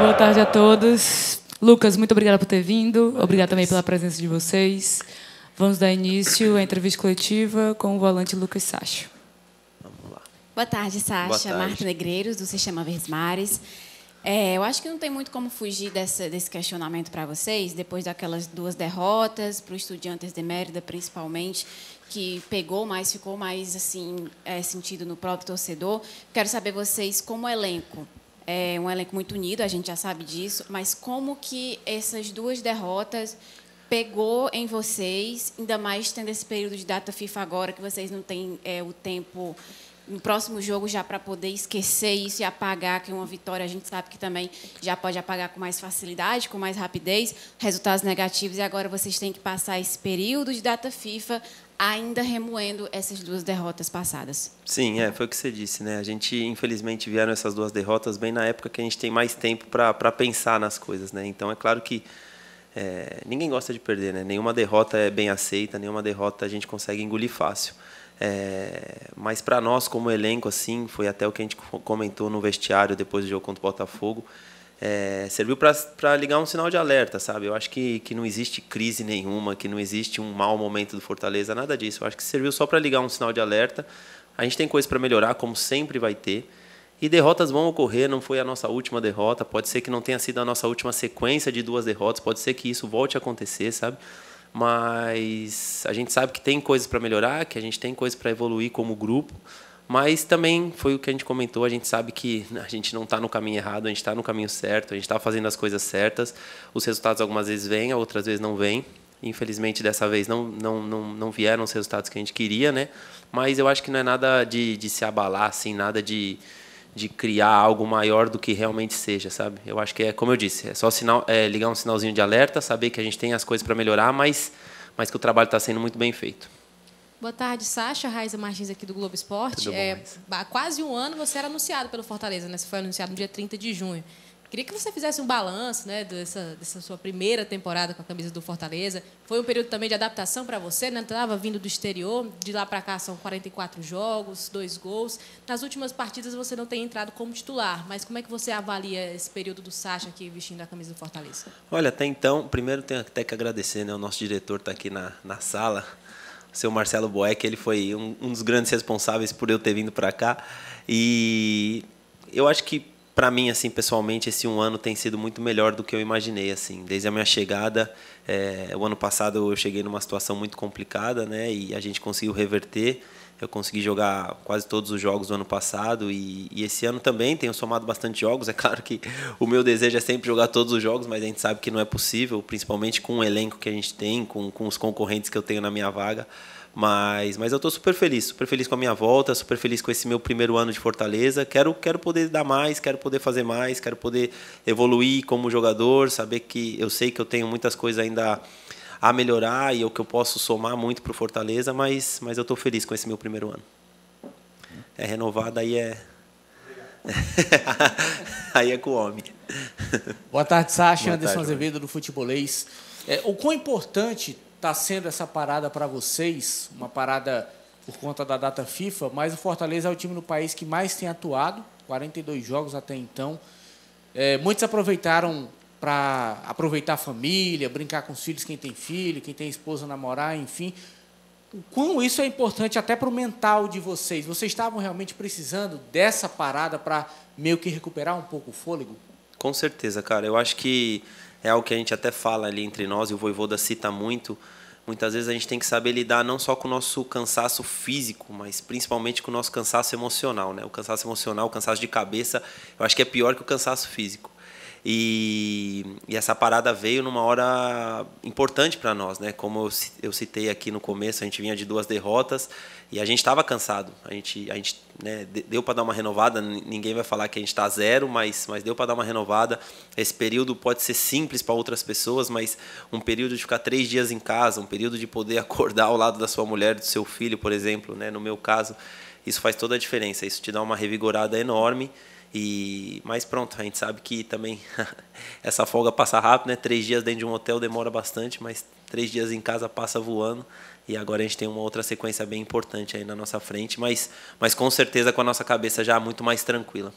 boa tarde a todos. Lucas, muito obrigada por ter vindo. Obrigada também pela presença de vocês. Vamos dar início à entrevista coletiva com o volante Lucas Sacho. Vamos lá. Boa tarde, Sacha. Boa tarde. Marta Negreiros, do Sistema Versmares. Mares. É, eu acho que não tem muito como fugir dessa, desse questionamento para vocês, depois daquelas duas derrotas para o Estudiantes de Mérida, principalmente, que pegou mais, ficou mais assim é, sentido no próprio torcedor. Quero saber vocês, como elenco, é um elenco muito unido, a gente já sabe disso, mas como que essas duas derrotas pegou em vocês, ainda mais tendo esse período de data FIFA agora, que vocês não têm é, o tempo no próximo jogo já para poder esquecer isso e apagar, que é uma vitória a gente sabe que também já pode apagar com mais facilidade, com mais rapidez, resultados negativos. E agora vocês têm que passar esse período de data FIFA ainda remoendo essas duas derrotas passadas. Sim, é, foi o que você disse, né? A gente, infelizmente, vieram essas duas derrotas bem na época que a gente tem mais tempo para pensar nas coisas, né? Então, é claro que é, ninguém gosta de perder, né? Nenhuma derrota é bem aceita, nenhuma derrota a gente consegue engolir fácil. É, mas para nós, como elenco, assim, foi até o que a gente comentou no vestiário depois do jogo contra o Botafogo, é, serviu para ligar um sinal de alerta, sabe? Eu acho que, que não existe crise nenhuma, que não existe um mau momento do Fortaleza, nada disso. Eu acho que serviu só para ligar um sinal de alerta. A gente tem coisas para melhorar, como sempre vai ter. E derrotas vão ocorrer, não foi a nossa última derrota, pode ser que não tenha sido a nossa última sequência de duas derrotas, pode ser que isso volte a acontecer, sabe? mas a gente sabe que tem coisas para melhorar, que a gente tem coisas para evoluir como grupo, mas também foi o que a gente comentou, a gente sabe que a gente não está no caminho errado, a gente está no caminho certo, a gente está fazendo as coisas certas, os resultados algumas vezes vêm, outras vezes não vêm, infelizmente dessa vez não, não, não, não vieram os resultados que a gente queria, né? mas eu acho que não é nada de, de se abalar, assim, nada de de criar algo maior do que realmente seja, sabe? Eu acho que é, como eu disse, é só sinal, é, ligar um sinalzinho de alerta, saber que a gente tem as coisas para melhorar, mas, mas que o trabalho está sendo muito bem feito. Boa tarde, Sasha. Raiza Martins aqui do Globo Esporte. Bom, é, há quase um ano você era anunciado pelo Fortaleza, né? Você foi anunciado no dia 30 de junho. Queria que você fizesse um balanço né, dessa, dessa, sua primeira temporada com a camisa do Fortaleza. Foi um período também de adaptação para você, né? Estava vindo do exterior, de lá para cá são 44 jogos, dois gols. Nas últimas partidas você não tem entrado como titular, mas como é que você avalia esse período do Sacha aqui vestindo a camisa do Fortaleza? Olha, até então, primeiro tenho até que agradecer, né? O nosso diretor está aqui na, na sala, o seu Marcelo Boeck, ele foi um, um dos grandes responsáveis por eu ter vindo para cá. E eu acho que para mim, assim, pessoalmente, esse um ano tem sido muito melhor do que eu imaginei, assim. Desde a minha chegada, é, o ano passado eu cheguei numa situação muito complicada, né? E a gente conseguiu reverter. Eu consegui jogar quase todos os jogos do ano passado e, e, esse ano também tenho somado bastante jogos. É claro que o meu desejo é sempre jogar todos os jogos, mas a gente sabe que não é possível, principalmente com o elenco que a gente tem, com, com os concorrentes que eu tenho na minha vaga. Mas, mas eu estou super feliz, super feliz com a minha volta, super feliz com esse meu primeiro ano de Fortaleza. Quero, quero poder dar mais, quero poder fazer mais, quero poder evoluir como jogador, saber que eu sei que eu tenho muitas coisas ainda a melhorar e é o que eu posso somar muito para o Fortaleza, mas, mas eu estou feliz com esse meu primeiro ano. É renovado, aí é. aí é com o homem. Boa tarde, Sacha. Anderson Azevedo, do Futebolês. É, o quão importante está sendo essa parada para vocês, uma parada por conta da data FIFA, mas o Fortaleza é o time no país que mais tem atuado, 42 jogos até então. É, muitos aproveitaram para aproveitar a família, brincar com os filhos, quem tem filho, quem tem esposa, namorar, enfim. O quão isso é importante até para o mental de vocês? Vocês estavam realmente precisando dessa parada para meio que recuperar um pouco o fôlego? Com certeza, cara. Eu acho que é algo que a gente até fala ali entre nós, e o Voivoda cita muito. Muitas vezes a gente tem que saber lidar não só com o nosso cansaço físico, mas principalmente com o nosso cansaço emocional, né? O cansaço emocional, o cansaço de cabeça, eu acho que é pior que o cansaço físico. E, e essa parada veio numa hora importante para nós, né? Como eu, eu citei aqui no começo, a gente vinha de duas derrotas e a gente estava cansado. A gente, a gente né, deu para dar uma renovada. Ninguém vai falar que a gente está zero, mas, mas deu para dar uma renovada. Esse período pode ser simples para outras pessoas, mas um período de ficar três dias em casa, um período de poder acordar ao lado da sua mulher, do seu filho, por exemplo, né? No meu caso, isso faz toda a diferença. Isso te dá uma revigorada enorme. E, mas pronto, a gente sabe que também essa folga passa rápido, né? Três dias dentro de um hotel demora bastante, mas três dias em casa passa voando. E agora a gente tem uma outra sequência bem importante aí na nossa frente, mas, mas com certeza com a nossa cabeça já muito mais tranquila.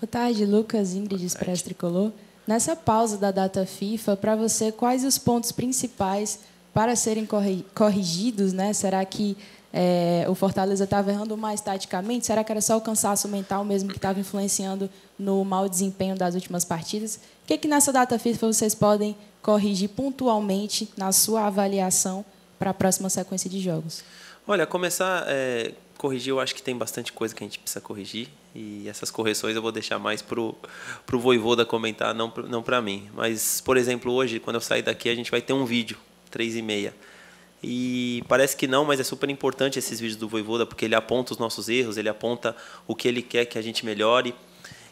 Boa tarde, Lucas, Ingrid, Expresso Tricolor. Nessa pausa da data FIFA, para você, quais os pontos principais para serem corrigidos, né? Será que é, o Fortaleza estava errando mais taticamente? Será que era só o cansaço mental mesmo que estava influenciando no mau desempenho das últimas partidas? O que, que nessa data FIFA vocês podem corrigir pontualmente na sua avaliação para a próxima sequência de jogos? Olha, começar é, corrigir, eu acho que tem bastante coisa que a gente precisa corrigir e essas correções eu vou deixar mais pro pro Voivoda comentar, não não para mim. Mas por exemplo, hoje quando eu sair daqui a gente vai ter um vídeo três e meia. E parece que não, mas é super importante esses vídeos do Voivoda, porque ele aponta os nossos erros, ele aponta o que ele quer que a gente melhore.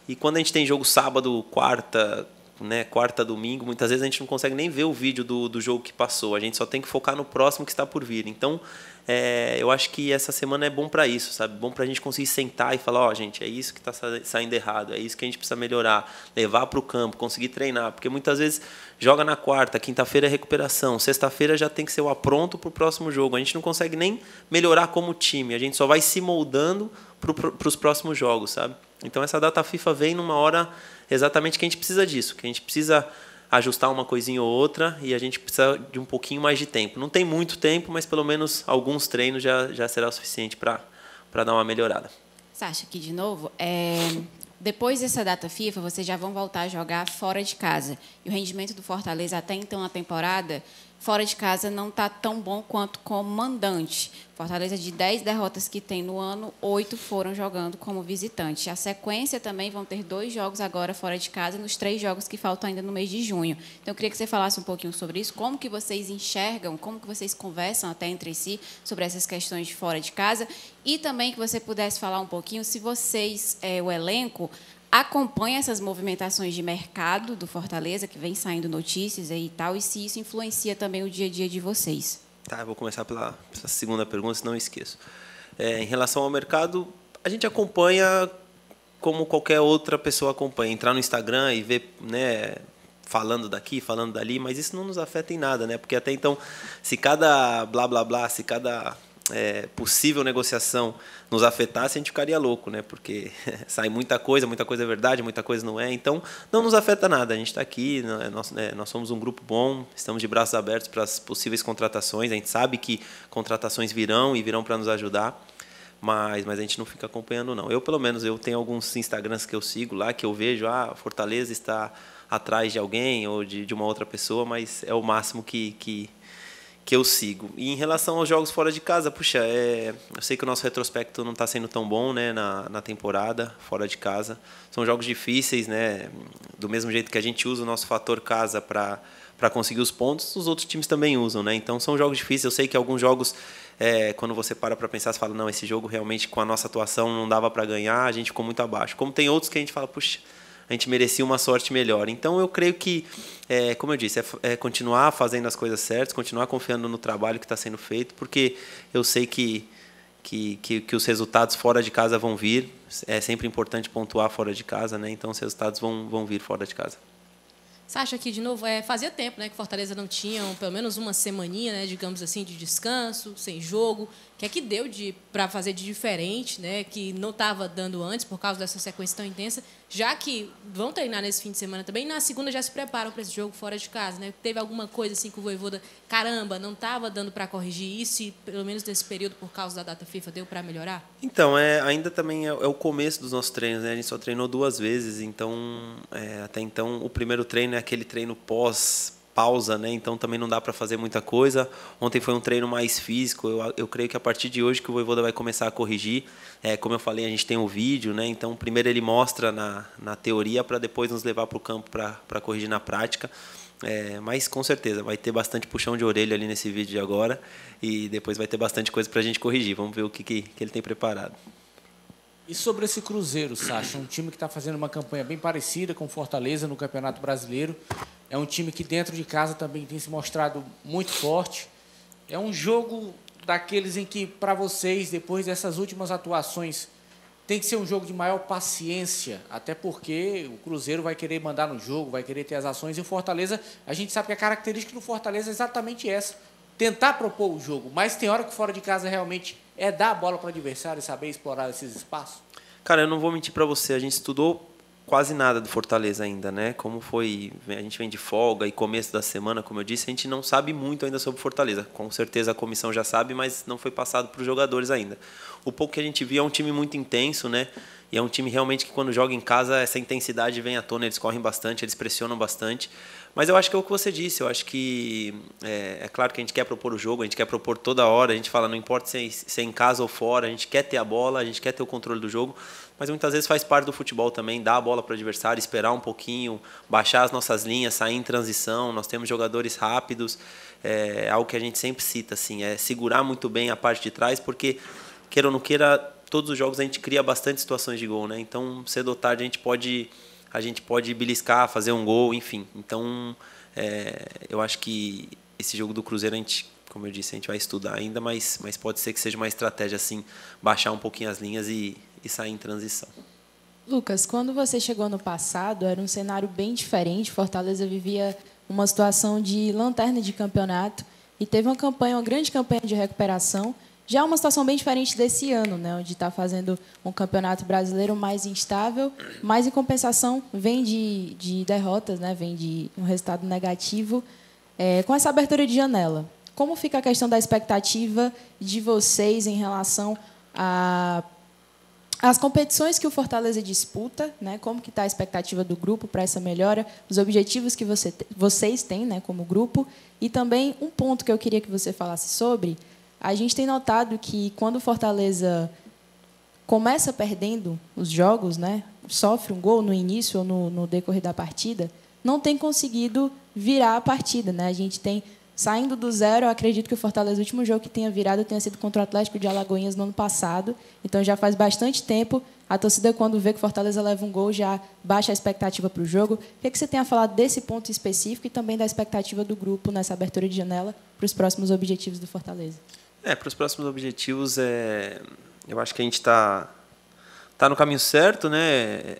E quando a gente tem jogo sábado, quarta, né, quarta, domingo, muitas vezes a gente não consegue nem ver o vídeo do, do jogo que passou. A gente só tem que focar no próximo que está por vir. Então, é, eu acho que essa semana é bom para isso, sabe? Bom para a gente conseguir sentar e falar, ó, oh, gente, é isso que está saindo errado, é isso que a gente precisa melhorar, levar para o campo, conseguir treinar, porque muitas vezes joga na quarta, quinta-feira é recuperação, sexta-feira já tem que ser o apronto para o próximo jogo. A gente não consegue nem melhorar como time, a gente só vai se moldando para os próximos jogos, sabe? Então essa data FIFA vem numa hora exatamente que a gente precisa disso, que a gente precisa ajustar uma coisinha ou outra e a gente precisa de um pouquinho mais de tempo. Não tem muito tempo, mas pelo menos alguns treinos já, já será o suficiente para dar uma melhorada. Sasha, aqui de novo, é, depois dessa data FIFA, vocês já vão voltar a jogar fora de casa. E o rendimento do Fortaleza até então na temporada fora de casa não está tão bom quanto comandante. mandante. Fortaleza, de 10 derrotas que tem no ano, oito foram jogando como visitante. A sequência também vão ter dois jogos agora fora de casa, nos três jogos que faltam ainda no mês de junho. Então, eu queria que você falasse um pouquinho sobre isso, como que vocês enxergam, como que vocês conversam até entre si sobre essas questões de fora de casa e também que você pudesse falar um pouquinho se vocês, é, o elenco, acompanha essas movimentações de mercado do Fortaleza, que vem saindo notícias aí e tal, e se isso influencia também o dia a dia de vocês. Tá, vou começar pela, pela segunda pergunta, senão eu esqueço. É, em relação ao mercado, a gente acompanha como qualquer outra pessoa acompanha. Entrar no Instagram e ver né, falando daqui, falando dali, mas isso não nos afeta em nada, né? Porque até então, se cada blá blá blá, se cada é, possível negociação nos afetasse, a gente ficaria louco, né? Porque sai muita coisa, muita coisa é verdade, muita coisa não é. Então, não nos afeta nada. A gente está aqui, é, nós, é, nós, somos um grupo bom, estamos de braços abertos para as possíveis contratações. A gente sabe que contratações virão e virão para nos ajudar, mas, mas a gente não fica acompanhando, não. Eu, pelo menos, eu tenho alguns Instagrams que eu sigo lá, que eu vejo, ah, Fortaleza está atrás de alguém ou de, de uma outra pessoa, mas é o máximo que, que que eu sigo. E em relação aos jogos fora de casa, puxa, é, eu sei que o nosso retrospecto não está sendo tão bom né, na, na temporada, fora de casa. São jogos difíceis, né? Do mesmo jeito que a gente usa o nosso fator casa para para conseguir os pontos, os outros times também usam, né? Então são jogos difíceis. Eu sei que alguns jogos, é, quando você para para pensar, você fala, não, esse jogo realmente com a nossa atuação não dava para ganhar, a gente ficou muito abaixo. Como tem outros que a gente fala, puxa, a gente merecia uma sorte melhor. Então eu creio que, é, como eu disse, é, é, continuar fazendo as coisas certas, continuar confiando no trabalho que está sendo feito, porque eu sei que, que, que, que, os resultados fora de casa vão vir. É sempre importante pontuar fora de casa, né? Então os resultados vão, vão vir fora de casa. Sasha aqui de novo, é, fazia tempo né, que Fortaleza não tinha um, pelo menos uma semaninha, né, digamos assim, de descanso, sem jogo. O que é que deu de, para fazer de diferente, né, que não estava dando antes por causa dessa sequência tão intensa, já que vão treinar nesse fim de semana também, na segunda já se preparam para esse jogo fora de casa. Né? Teve alguma coisa assim que o Voivoda, caramba, não estava dando para corrigir isso, e pelo menos nesse período, por causa da data FIFA, deu para melhorar? Então, é, ainda também é, é, o começo dos nossos treinos, né? a gente só treinou duas vezes, então, é, até então, o primeiro treino é aquele treino pós pausa, né? Então também não dá para fazer muita coisa. Ontem foi um treino mais físico. Eu, eu creio que a partir de hoje que o Voivoda vai começar a corrigir. É, como eu falei, a gente tem o um vídeo, né? Então primeiro ele mostra na, na teoria para depois nos levar para o campo para corrigir na prática. É, mas com certeza vai ter bastante puxão de orelha ali nesse vídeo de agora e depois vai ter bastante coisa para a gente corrigir. Vamos ver o que, que, que ele tem preparado. E sobre esse Cruzeiro, Sacha, um time que está fazendo uma campanha bem parecida com Fortaleza no Campeonato Brasileiro. É um time que dentro de casa também tem se mostrado muito forte. É um jogo daqueles em que, para vocês, depois dessas últimas atuações, tem que ser um jogo de maior paciência, até porque o Cruzeiro vai querer mandar no jogo, vai querer ter as ações, e o Fortaleza, a gente sabe que a característica do Fortaleza é exatamente essa: tentar propor o jogo, mas tem hora que fora de casa realmente é dar a bola para o adversário e saber explorar esses espaços? Cara, eu não vou mentir para você, a gente estudou quase nada do Fortaleza ainda, né? Como foi, a gente vem de folga e começo da semana, como eu disse, a gente não sabe muito ainda sobre Fortaleza. Com certeza a comissão já sabe, mas não foi passado para os jogadores ainda. O pouco que a gente viu é um time muito intenso, né? E é um time realmente que quando joga em casa, essa intensidade vem à tona, eles correm bastante, eles pressionam bastante. Mas eu acho que é o que você disse, eu acho que é, é claro que a gente quer propor o jogo, a gente quer propor toda hora, a gente fala, não importa se é, se é em casa ou fora, a gente quer ter a bola, a gente quer ter o controle do jogo, mas muitas vezes faz parte do futebol também dar a bola para o adversário, esperar um pouquinho, baixar as nossas linhas, sair em transição. Nós temos jogadores rápidos, é, é algo que a gente sempre cita, assim, é segurar muito bem a parte de trás, porque queira ou não queira, todos os jogos a gente cria bastante situações de gol, né? Então, cedo ou tarde a gente pode a gente pode beliscar, fazer um gol, enfim. Então, é, eu acho que esse jogo do Cruzeiro a gente, como eu disse, a gente vai estudar ainda, mas, mas pode ser que seja uma estratégia assim, baixar um pouquinho as linhas e, e sair em transição. Lucas, quando você chegou no passado, era um cenário bem diferente. Fortaleza vivia uma situação de lanterna de campeonato e teve uma campanha, uma grande campanha de recuperação já é uma situação bem diferente desse ano, né, onde está fazendo um campeonato brasileiro mais instável, mas em compensação vem de, de derrotas, né, vem de um resultado negativo. É, com essa abertura de janela, como fica a questão da expectativa de vocês em relação a as competições que o Fortaleza disputa, né? Como que está a expectativa do grupo para essa melhora, os objetivos que você, vocês têm, né, como grupo, e também um ponto que eu queria que você falasse sobre a gente tem notado que quando o Fortaleza começa perdendo os jogos, né, sofre um gol no início ou no, no decorrer da partida, não tem conseguido virar a partida. Né? A gente tem, saindo do zero, eu acredito que o Fortaleza, o último jogo que tenha virado, tenha sido contra o Atlético de Alagoinhas no ano passado. Então já faz bastante tempo. A torcida, quando vê que o Fortaleza leva um gol, já baixa a expectativa para o jogo. O que, é que você tem a falar desse ponto específico e também da expectativa do grupo nessa abertura de janela para os próximos objetivos do Fortaleza? É, para os próximos objetivos, é, eu acho que a gente está tá no caminho certo, né?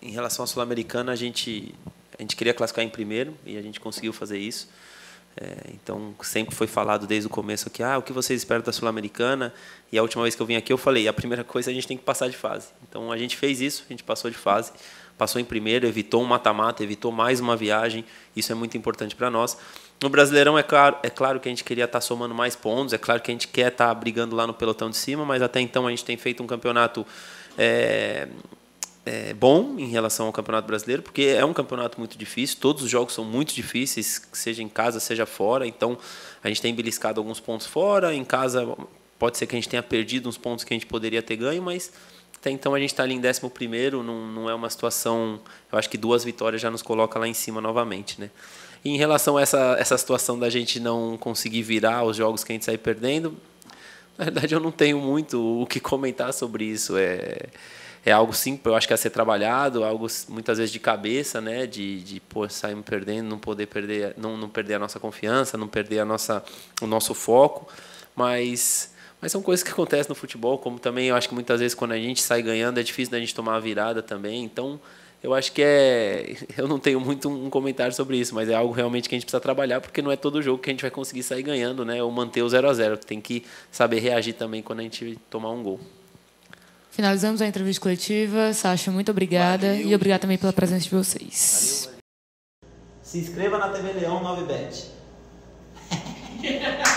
Em relação à Sul-Americana, a gente, a gente queria classificar em primeiro e a gente conseguiu fazer isso. É, então, sempre foi falado desde o começo que ah, o que vocês esperam da Sul-Americana? E a última vez que eu vim aqui, eu falei: a primeira coisa a gente tem que passar de fase. Então, a gente fez isso, a gente passou de fase passou em primeiro, evitou um mata-mata, evitou mais uma viagem. Isso é muito importante para nós. No Brasileirão, é claro, é claro que a gente queria estar tá somando mais pontos, é claro que a gente quer estar tá brigando lá no pelotão de cima, mas até então a gente tem feito um campeonato é, é, bom em relação ao Campeonato Brasileiro, porque é um campeonato muito difícil, todos os jogos são muito difíceis, seja em casa, seja fora, então a gente tem beliscado alguns pontos fora, em casa pode ser que a gente tenha perdido uns pontos que a gente poderia ter ganho, mas até então a gente está ali em 11 não, não é uma situação... Eu acho que duas vitórias já nos coloca lá em cima novamente, né? E em relação a essa, essa situação da gente não conseguir virar os jogos que a gente sai perdendo, na verdade eu não tenho muito o que comentar sobre isso. É, é algo simples, eu acho que a é ser trabalhado, algo muitas vezes de cabeça, né? De, de pô, perdendo, não poder perder, não, não perder a nossa confiança, não perder a nossa, o nosso foco. Mas mas são coisas que acontecem no futebol, como também eu acho que muitas vezes quando a gente sai ganhando é difícil da gente tomar a virada também. Então, eu acho que é. Eu não tenho muito um comentário sobre isso, mas é algo realmente que a gente precisa trabalhar, porque não é todo jogo que a gente vai conseguir sair ganhando, né? Ou manter o 0 a 0 Tem que saber reagir também quando a gente tomar um gol. Finalizamos a entrevista coletiva. Sasha, muito obrigada. Valeu. E obrigada também pela presença de vocês. Valeu, valeu. Se inscreva na TV Leão 9Bet.